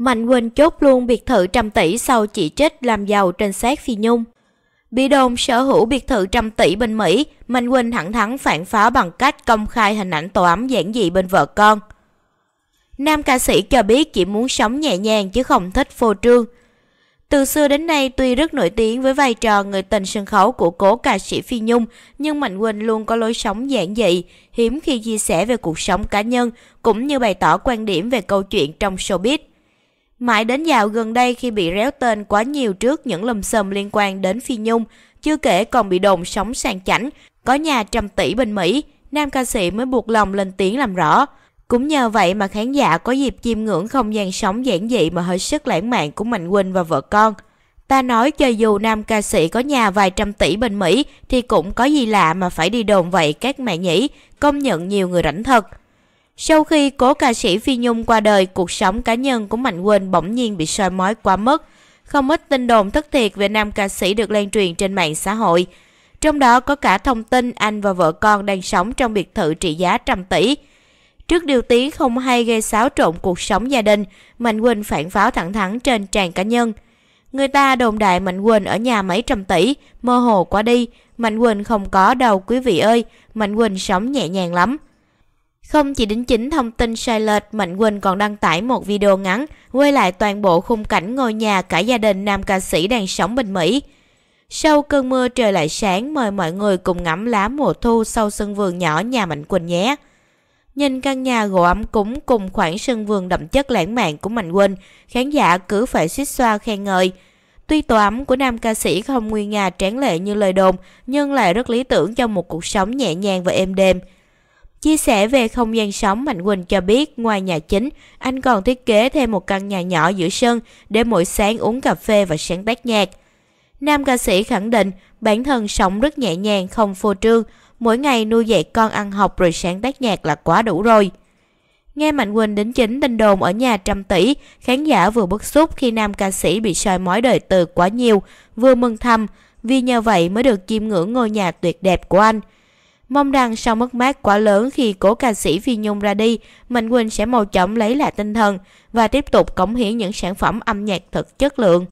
Mạnh Quỳnh chốt luôn biệt thự trăm tỷ sau chỉ trích làm giàu trên xác Phi Nhung. Bị đồn sở hữu biệt thự trăm tỷ bên Mỹ, Mạnh Quỳnh thẳng thắn phản pháo bằng cách công khai hình ảnh tổ ấm giản dị bên vợ con. Nam ca sĩ cho biết chỉ muốn sống nhẹ nhàng chứ không thích phô trương. Từ xưa đến nay tuy rất nổi tiếng với vai trò người tình sân khấu của cố ca sĩ Phi Nhung, nhưng Mạnh Quỳnh luôn có lối sống giản dị, hiếm khi chia sẻ về cuộc sống cá nhân, cũng như bày tỏ quan điểm về câu chuyện trong showbiz. Mãi đến dạo gần đây khi bị réo tên quá nhiều trước những lùm xùm liên quan đến Phi Nhung, chưa kể còn bị đồn sống sang chảnh, có nhà trăm tỷ bên Mỹ, nam ca sĩ mới buộc lòng lên tiếng làm rõ. Cũng nhờ vậy mà khán giả có dịp chiêm ngưỡng không gian sống giản dị mà hơi sức lãng mạn của Mạnh Quỳnh và vợ con. Ta nói cho dù nam ca sĩ có nhà vài trăm tỷ bên Mỹ thì cũng có gì lạ mà phải đi đồn vậy các mẹ nhỉ, công nhận nhiều người rảnh thật. Sau khi cố ca sĩ Phi Nhung qua đời, cuộc sống cá nhân của Mạnh Quỳnh bỗng nhiên bị soi mói quá mức. Không ít tin đồn thất thiệt về nam ca sĩ được lan truyền trên mạng xã hội. Trong đó có cả thông tin anh và vợ con đang sống trong biệt thự trị giá trăm tỷ. Trước điều tiếng không hay gây xáo trộn cuộc sống gia đình, Mạnh Quỳnh phản pháo thẳng thắn trên trang cá nhân. Người ta đồn đại Mạnh Quỳnh ở nhà mấy trăm tỷ, mơ hồ quá đi. Mạnh Quỳnh không có đâu quý vị ơi, Mạnh Quỳnh sống nhẹ nhàng lắm. Không chỉ đính chính thông tin sai lệch, Mạnh Quỳnh còn đăng tải một video ngắn quay lại toàn bộ khung cảnh ngôi nhà cả gia đình nam ca sĩ đang sống bên Mỹ. Sau cơn mưa trời lại sáng mời mọi người cùng ngắm lá mùa thu sau sân vườn nhỏ nhà Mạnh Quỳnh nhé. Nhìn căn nhà gỗ ấm cúng cùng khoảng sân vườn đậm chất lãng mạn của Mạnh Quỳnh, khán giả cứ phải suýt xoa khen ngợi. Tuy tổ ấm của nam ca sĩ không nguyên nhà tráng lệ như lời đồn, nhưng lại rất lý tưởng cho một cuộc sống nhẹ nhàng và êm đềm. Chia sẻ về không gian sống, Mạnh Quỳnh cho biết ngoài nhà chính, anh còn thiết kế thêm một căn nhà nhỏ giữa sân để mỗi sáng uống cà phê và sáng tác nhạc. Nam ca sĩ khẳng định bản thân sống rất nhẹ nhàng, không phô trương, mỗi ngày nuôi dạy con ăn học rồi sáng tác nhạc là quá đủ rồi. Nghe Mạnh Quỳnh đính chính tin đồn ở nhà trăm tỷ, khán giả vừa bức xúc khi nam ca sĩ bị soi mói đời tư quá nhiều, vừa mừng thầm, vì nhờ vậy mới được chiêm ngưỡng ngôi nhà tuyệt đẹp của anh – Mong rằng sau mất mát quá lớn khi cố ca sĩ Phi Nhung ra đi, Mạnh Quỳnh sẽ mau chóng lấy lại tinh thần và tiếp tục cống hiến những sản phẩm âm nhạc thật chất lượng.